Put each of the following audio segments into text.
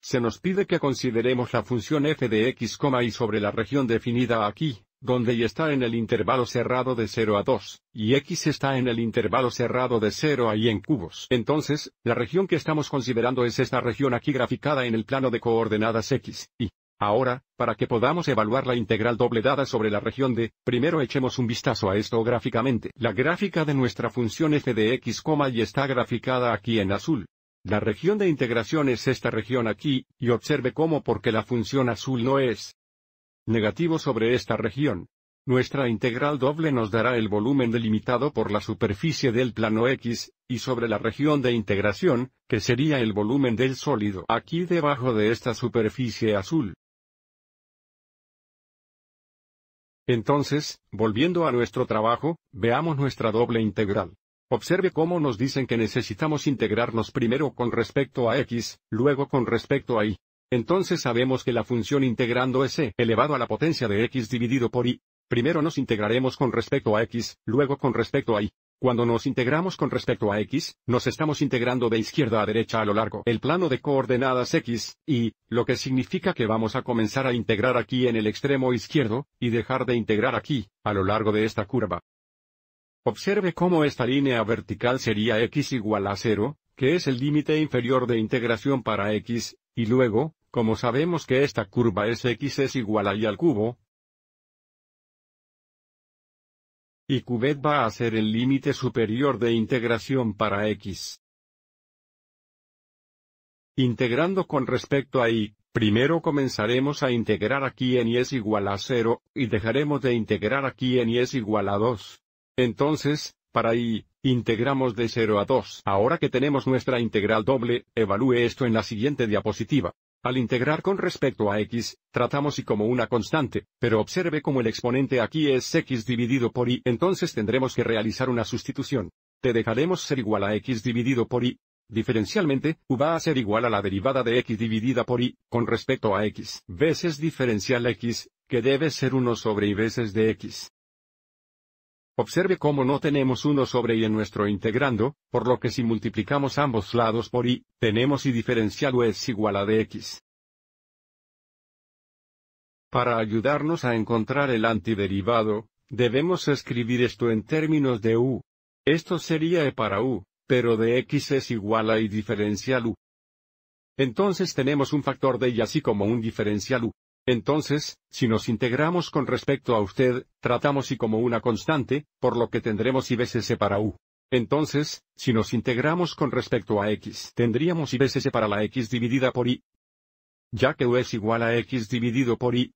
Se nos pide que consideremos la función f de x, y sobre la región definida aquí, donde y está en el intervalo cerrado de 0 a 2, y x está en el intervalo cerrado de 0 a y en cubos. Entonces, la región que estamos considerando es esta región aquí graficada en el plano de coordenadas x, y. Ahora, para que podamos evaluar la integral doble dada sobre la región de, primero echemos un vistazo a esto gráficamente. La gráfica de nuestra función f de x, y está graficada aquí en azul, la región de integración es esta región aquí, y observe cómo porque la función azul no es negativo sobre esta región. Nuestra integral doble nos dará el volumen delimitado por la superficie del plano X, y sobre la región de integración, que sería el volumen del sólido aquí debajo de esta superficie azul. Entonces, volviendo a nuestro trabajo, veamos nuestra doble integral. Observe cómo nos dicen que necesitamos integrarnos primero con respecto a x, luego con respecto a y. Entonces sabemos que la función integrando es e elevado a la potencia de x dividido por y. Primero nos integraremos con respecto a x, luego con respecto a y. Cuando nos integramos con respecto a x, nos estamos integrando de izquierda a derecha a lo largo el plano de coordenadas x, y, lo que significa que vamos a comenzar a integrar aquí en el extremo izquierdo, y dejar de integrar aquí, a lo largo de esta curva. Observe cómo esta línea vertical sería x igual a 0, que es el límite inferior de integración para x, y luego, como sabemos que esta curva es x es igual a y al cubo, y cubet va a ser el límite superior de integración para x. Integrando con respecto a y, primero comenzaremos a integrar aquí en y es igual a 0, y dejaremos de integrar aquí en y es igual a 2. Entonces, para y, integramos de 0 a 2. Ahora que tenemos nuestra integral doble, evalúe esto en la siguiente diapositiva. Al integrar con respecto a x, tratamos y como una constante, pero observe como el exponente aquí es x dividido por y, entonces tendremos que realizar una sustitución. Te dejaremos ser igual a x dividido por y. Diferencialmente, u va a ser igual a la derivada de x dividida por y, con respecto a x, veces diferencial x, que debe ser 1 sobre y veces de x. Observe cómo no tenemos 1 sobre y en nuestro integrando, por lo que si multiplicamos ambos lados por y, tenemos y diferencial u es igual a dx. Para ayudarnos a encontrar el antiderivado, debemos escribir esto en términos de u. Esto sería e para u, pero de x es igual a y diferencial u. Entonces tenemos un factor de y así como un diferencial u. Entonces, si nos integramos con respecto a usted, tratamos y como una constante, por lo que tendremos y veces e para u. Entonces, si nos integramos con respecto a x, tendríamos y veces e para la x dividida por y. Ya que u es igual a x dividido por y,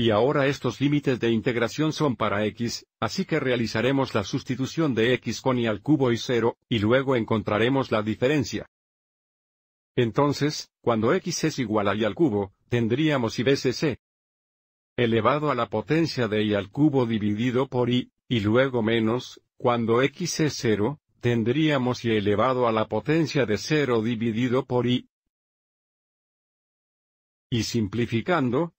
Y ahora estos límites de integración son para x, así que realizaremos la sustitución de x con y al cubo y 0, y luego encontraremos la diferencia. Entonces, cuando x es igual a y al cubo, tendríamos y veces e elevado a la potencia de y al cubo dividido por y, y luego menos, cuando x es 0, tendríamos y elevado a la potencia de 0 dividido por y. Y simplificando,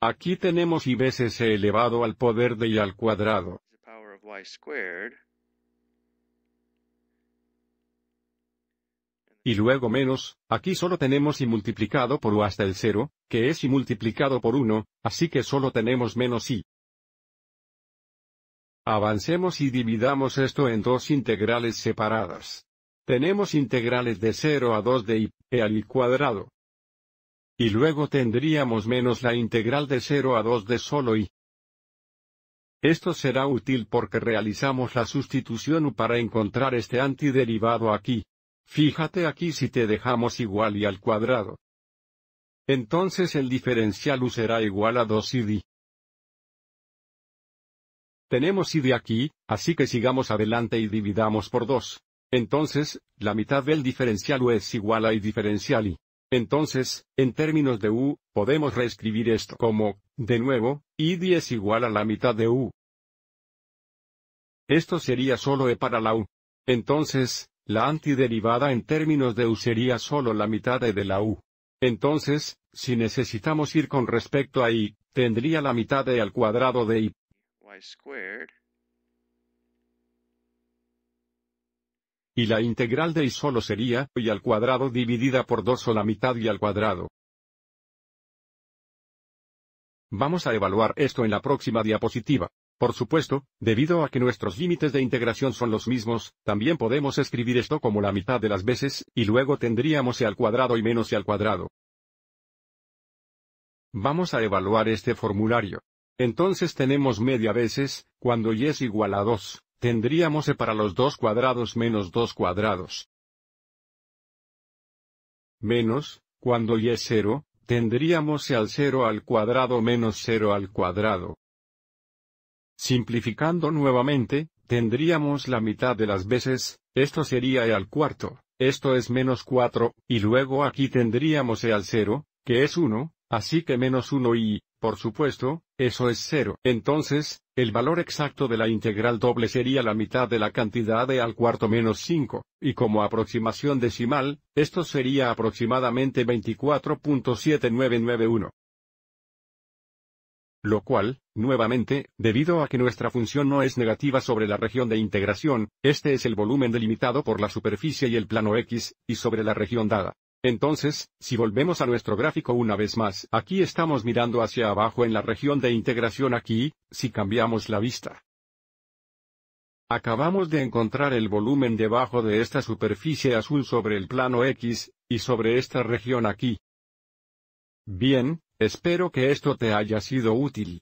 Aquí tenemos y veces e elevado al poder de y al cuadrado. Y luego menos, aquí solo tenemos y multiplicado por u hasta el cero, que es y multiplicado por 1, así que solo tenemos menos i. Avancemos y dividamos esto en dos integrales separadas. Tenemos integrales de 0 a 2 de i e al cuadrado. Y luego tendríamos menos la integral de 0 a 2 de solo y. Esto será útil porque realizamos la sustitución u para encontrar este antiderivado aquí. Fíjate aquí si te dejamos igual y al cuadrado. Entonces el diferencial u será igual a 2 y Tenemos y de aquí, así que sigamos adelante y dividamos por 2. Entonces, la mitad del diferencial u es igual a y diferencial y. Entonces, en términos de u, podemos reescribir esto como, de nuevo, y es igual a la mitad de u. Esto sería solo e para la u. Entonces, la antiderivada en términos de u sería solo la mitad e de la u. Entonces, si necesitamos ir con respecto a i, tendría la mitad de al cuadrado de i. Y Y la integral de y solo sería y al cuadrado dividida por 2 o la mitad y al cuadrado. Vamos a evaluar esto en la próxima diapositiva. Por supuesto, debido a que nuestros límites de integración son los mismos, también podemos escribir esto como la mitad de las veces, y luego tendríamos y al cuadrado y menos y al cuadrado. Vamos a evaluar este formulario. Entonces tenemos media veces, cuando y es igual a 2. Tendríamos e para los dos cuadrados menos 2 cuadrados. Menos, cuando y es 0, tendríamos e al 0 al cuadrado menos 0 al cuadrado. Simplificando nuevamente, tendríamos la mitad de las veces, esto sería e al cuarto, esto es menos 4, y luego aquí tendríamos e al 0, que es 1, Así que menos 1 y, por supuesto, eso es 0. Entonces, el valor exacto de la integral doble sería la mitad de la cantidad de al cuarto menos 5, y como aproximación decimal, esto sería aproximadamente 24.7991. Lo cual, nuevamente, debido a que nuestra función no es negativa sobre la región de integración, este es el volumen delimitado por la superficie y el plano X, y sobre la región dada. Entonces, si volvemos a nuestro gráfico una vez más, aquí estamos mirando hacia abajo en la región de integración aquí, si cambiamos la vista. Acabamos de encontrar el volumen debajo de esta superficie azul sobre el plano X, y sobre esta región aquí. Bien, espero que esto te haya sido útil.